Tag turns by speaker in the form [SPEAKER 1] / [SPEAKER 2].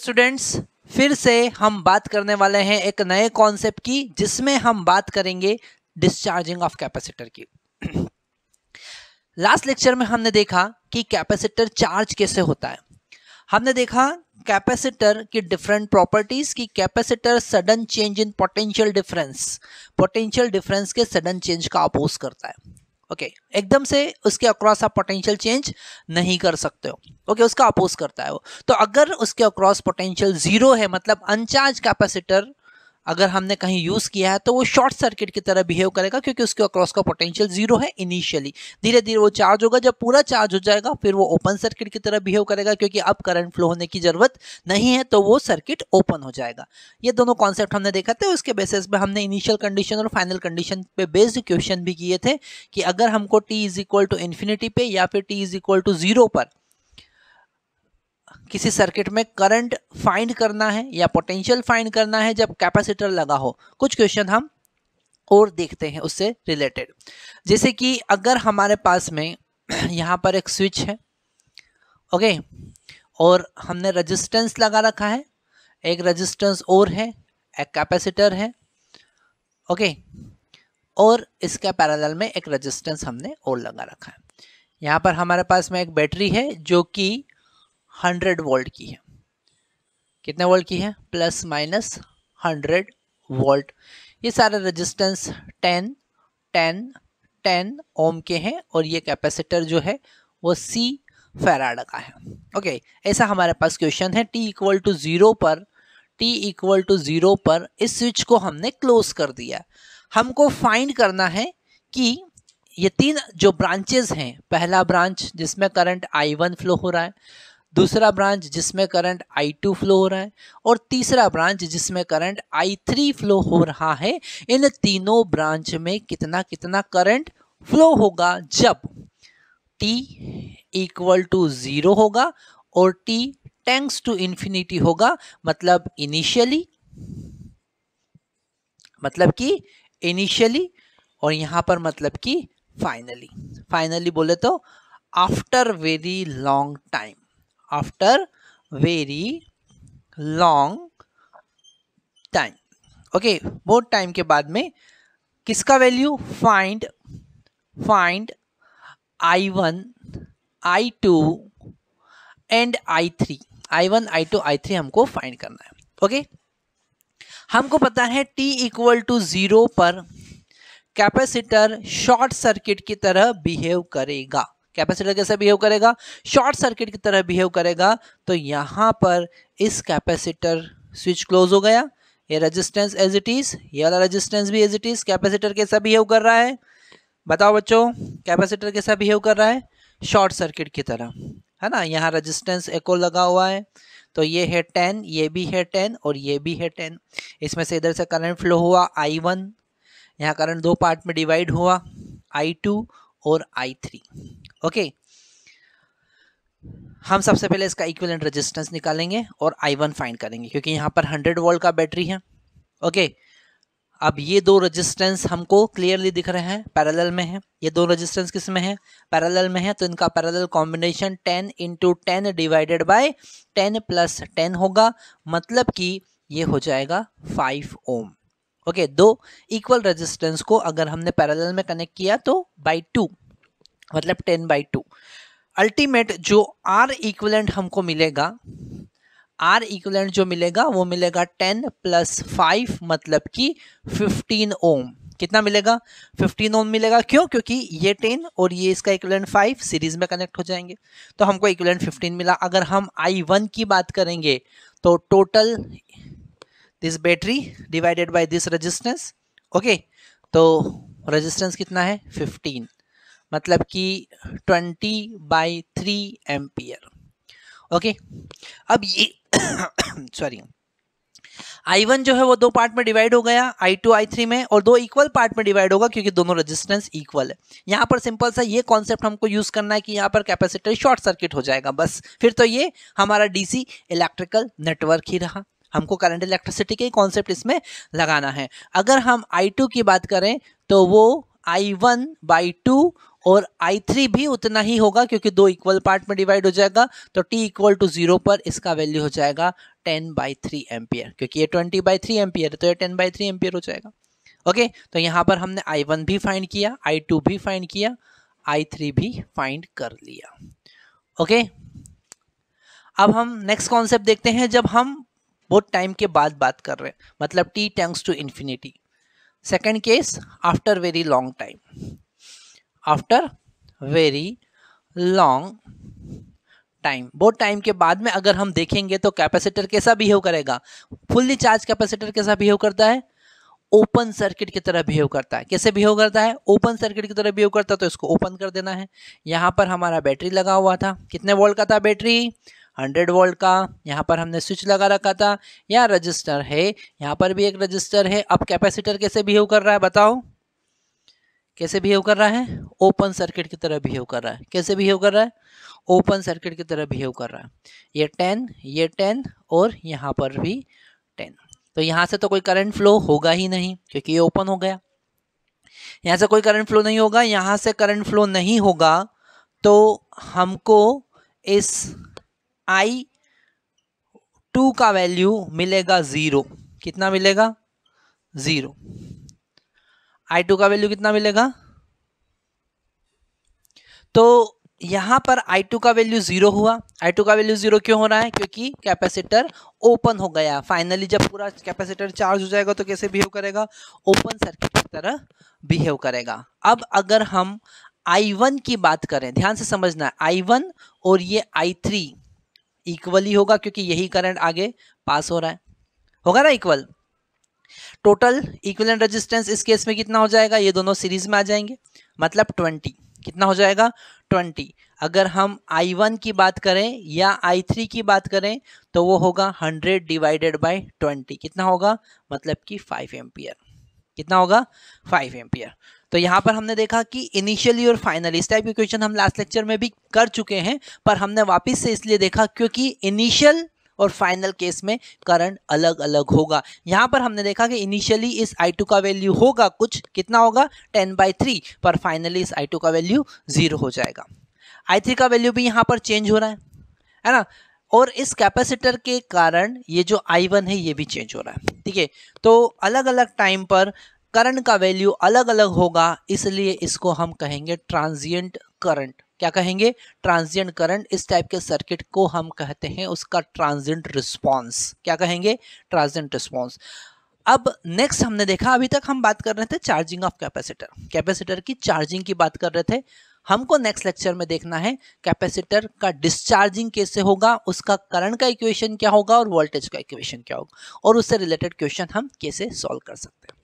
[SPEAKER 1] students फिर से हम बात करने वाले हैं एक नए कॉन्सेप्ट की जिसमें हम बात करेंगे डिस्चार्जिंग ऑफ कैपेसिटर की लास्ट लेक्चर में हमने देखा कि कैपेसिटर चार्ज कैसे होता है हमने देखा कैपेसिटर की डिफरेंट प्रॉपर्टीज की capacitor sudden change in potential difference potential difference के सडन चेंज का अपोज करता है ओके okay, एकदम से उसके अक्रॉस आप पोटेंशियल चेंज नहीं कर सकते हो ओके okay, उसका अपोज करता है वो तो अगर उसके अक्रॉस पोटेंशियल जीरो है मतलब अनचार्ज कैपेसिटर अगर हमने कहीं यूज़ किया है तो वो शॉर्ट सर्किट की तरह बिहेव करेगा क्योंकि उसके अक्रॉस का पोटेंशियल जीरो है इनिशियली धीरे धीरे वो चार्ज होगा जब पूरा चार्ज हो जाएगा फिर वो ओपन सर्किट की तरह बिहेव करेगा क्योंकि अब करंट फ्लो होने की ज़रूरत नहीं है तो वो सर्किट ओपन हो जाएगा ये दोनों कॉन्सेप्ट हमने देखा था उसके बेसिस पे हमने इनिशियल कंडीशन और फाइनल कंडीशन पे बेस्ड क्वेश्चन भी किए थे कि अगर हमको T is equal to infinity पे या फिर T is equal to zero पर किसी सर्किट में करंट फाइंड करना है या पोटेंशियल फाइंड करना है जब कैपेसिटर लगा हो कुछ क्वेश्चन हम और देखते हैं उससे रिलेटेड जैसे कि अगर हमारे पास में यहाँ पर एक स्विच है ओके और हमने रेजिस्टेंस लगा रखा है एक रेजिस्टेंस और है एक कैपेसिटर है ओके और इसके पैरेलल में एक रेजिस्टेंस हमने और लगा रखा है यहाँ पर हमारे पास में एक बैटरी है जो कि हंड्रेड वोल्ट की है कितने वोल्ट की है प्लस माइनस हंड्रेड वोल्ट ये सारे resistance ten ten ten ohm के हैं और ये कैपेसिटर जो है वो सी फेराड का है ओके ऐसा हमारे पास क्वेश्चन है टी इक्वल टू ज़ीरो पर टी इक्वल टू ज़ीरो पर इस स्विच को हमने क्लोज कर दिया हमको फाइंड करना है कि ये तीन जो ब्रांचेज हैं पहला ब्रांच जिसमें करंट I1 फ्लो हो रहा है दूसरा ब्रांच जिसमें करंट I2 फ्लो हो रहा है और तीसरा ब्रांच जिसमें करंट I3 फ्लो हो रहा है इन तीनों ब्रांच में कितना कितना करंट फ्लो होगा जब t इक्वल टू ज़ीरो होगा और t टेंस टू इन्फिनिटी होगा मतलब इनिशियली मतलब कि इनिशियली और यहां पर मतलब कि फाइनली फाइनली बोले तो after very long time after very long time okay बहुत time के बाद में किसका value find find i1 i2 and I three I one I two I three हमको फाइंड करना है ओके हमको पता है टी इक्वल टू जीरो पर कैपेसिटर शॉर्ट सर्किट की तरह बिहेव करेगा कैपेसिटर कैसे बिहेव करेगा शॉर्ट सर्किट की तरह बिहेव करेगा तो यहाँ पर इस कैपेसिटर स्विच क्लोज हो गया ये रेजिस्टेंस एज इट इज़ ये वाला रेजिस्टेंस भी एज इट इज़ कैपेसिटर कैसा बिहेव कर रहा है बताओ बच्चों कैपेसिटर कैसा बिहेव कर रहा है शॉर्ट सर्किट की तरह है ना यहाँ रेजिस्टेंस एको लगा हुआ है तो ये है टेन ये भी है टेन और ये भी है टेन इसमें से इधर से करंट फ्लो हुआ आई वन यहाँ करंट दो पार्ट में डिवाइड हुआ आई टू और आई थ्री ओके हम सबसे पहले इसका इक्विवेलेंट रेजिस्टेंस निकालेंगे और आई वन फाइंड करेंगे क्योंकि यहाँ पर हंड्रेड वोल्ट का बैटरी है ओके अब ये दो रेजिस्टेंस हमको क्लियरली दिख रहे हैं पैरेलल में है ये दो रेजिस्टेंस किस में है पैरेलल में है तो इनका parallel combination ten into ten divided by ten plus ten होगा मतलब कि ये हो जाएगा फाइव ओम ओके दो इक्वल रेजिस्टेंस को अगर हमने पैरेलल में कनेक्ट किया तो बाई टू मतलब टेन बाई टू अल्टीमेट जो आर इक्वलेंट हमको मिलेगा आर इक्वलेंट जो मिलेगा वो मिलेगा टेन प्लस फाइव मतलब कि फिफ्टीन ओम कितना मिलेगा 15 ओम मिलेगा क्यों क्योंकि ये 10 और ये इसका इक्वलेंट 5 सीरीज में कनेक्ट हो जाएंगे तो हमको इक्वलेंट 15 मिला अगर हम आई वन की बात करेंगे तो total this battery divided by this resistance okay तो रजिस्टेंस कितना है 15 मतलब कि 20 बाई थ्री एम्पियर ओके अब ये सॉरी आई वन जो है वो दो पार्ट में डिवाइड हो गया आई टू आई थ्री में और दो इक्वल पार्ट में डिवाइड होगा क्योंकि दोनों रेजिस्टेंस इक्वल है यहाँ पर सिंपल सा ये कॉन्सेप्ट हमको यूज करना है कि यहाँ पर कैपेसिटर शॉर्ट सर्किट हो जाएगा बस फिर तो ये हमारा डीसी इलेक्ट्रिकल नेटवर्क ही रहा हमको करंट इलेक्ट्रिसिटी के ही कॉन्सेप्ट इसमें लगाना है अगर हम आई टू की बात करें तो वो आई वन बाई टू और आई थ्री भी उतना ही होगा क्योंकि दो इक्वल पार्ट में डिवाइड हो जाएगा तो टी इक्वल टू जीरो पर इसका वैल्यू हो जाएगा टेन बाई थ्री एम्पियर क्योंकि ये ट्वेंटी बाई थ्री एम्पियर है तो ये टेन बाई थ्री एम्पियर हो जाएगा ओके तो यहाँ पर हमने आई वन भी फाइंड किया आई टू भी फाइंड किया आई थ्री भी फाइंड कर लिया ओके अब हम नेक्स्ट कॉन्सेप्ट देखते हैं जब हम बहुत टाइम के बाद बात कर रहे हैं मतलब T tends to infinity second case after very long time after very long time बहुत टाइम के बाद में अगर हम देखेंगे तो कैपेसिटर कैसा बिहेव करेगा फुल्ली चार्ज कैपेसिटर कैसा बिहेव करता है ओपन सर्किट की तरह बिहेव करता है कैसे बिहेव करता है ओपन सर्किट की तरह बिहेव करता है तो इसको ओपन कर देना है यहाँ पर हमारा बैटरी लगा हुआ था कितने वोल्ट का था बैटरी 100 वोल्ट का यहाँ पर हमने स्विच लगा रखा था यहाँ रजिस्टर है यहाँ पर भी एक रजिस्टर है अब कैपेसिटर कैसे बिहेव कर रहा है बताओ कैसे बिहेव कर रहा है ओपन सर्किट की तरह बिहेव कर रहा है कैसे बिहेव कर रहा है ओपन सर्किट की तरह बिहेव कर रहा है ये टेन ये टेन और यहाँ पर भी टेन तो यहाँ से तो कोई करंट फ्लो होगा ही नहीं क्योंकि ये ओपन हो गया यहाँ से कोई करंट फ्लो नहीं होगा यहाँ से करंट फ्लो नहीं होगा तो हमको इस आई टू का वैल्यू मिलेगा ज़ीरो कितना मिलेगा ज़ीरो आई टू का वैल्यू कितना मिलेगा तो यहां पर I2 का वैल्यू जीरो हुआ I2 का वैल्यू जीरो क्यों हो रहा है क्योंकि कैपेसिटर ओपन हो गया फाइनली जब पूरा कैपेसिटर चार्ज हो जाएगा तो कैसे बिहेव करेगा ओपन सर्किट की तरह बिहेव करेगा अब अगर हम I1 की बात करें ध्यान से समझना I1 और ये I3 इक्वली होगा क्योंकि यही करंट आगे पास हो रहा है होगा ना इक्वल टोटल इक्विलेंट रेजिस्टेंस इस केस में कितना हो जाएगा ये दोनों सीरीज में आ जाएंगे मतलब 20 कितना हो जाएगा 20 अगर हम I1 की बात करें या I3 की बात करें तो वो होगा 100 डिवाइडेड बाय 20 कितना होगा मतलब कि 5 एम्पियर कितना होगा 5 एम्पियर तो यहाँ पर हमने देखा कि इनिशियली और फाइनली इस टाइप के क्वेश्चन हम लास्ट लेक्चर में भी कर चुके हैं पर हमने वापस से इसलिए देखा क्योंकि इनिशियल और फाइनल केस में करंट अलग अलग होगा यहाँ पर हमने देखा कि इनिशियली इस आई टू का वैल्यू होगा कुछ कितना होगा टेन बाई थ्री पर फाइनली इस आई टू का वैल्यू ज़ीरो हो जाएगा आई थ्री का वैल्यू भी यहाँ पर चेंज हो रहा है है ना और इस कैपेसिटर के कारण ये जो आई वन है ये भी चेंज हो रहा है ठीक है तो अलग अलग टाइम पर करंट का वैल्यू अलग अलग होगा इसलिए इसको हम कहेंगे ट्रांजिएंट करंट क्या कहेंगे ट्रांजिएंट करंट इस टाइप के सर्किट को हम कहते हैं उसका ट्रांजिएंट रिस्पांस क्या कहेंगे ट्रांजिएंट रिस्पांस अब नेक्स्ट हमने देखा अभी तक हम बात कर रहे थे चार्जिंग ऑफ कैपेसिटर कैपेसिटर की चार्जिंग की बात कर रहे थे हमको नेक्स्ट लेक्चर में देखना है कैपेसिटर का डिस्चार्जिंग कैसे होगा उसका करंट का इक्वेशन क्या होगा और वोल्टेज का इक्वेशन क्या होगा और उससे रिलेटेड क्वेश्चन हम कैसे सॉल्व कर सकते हैं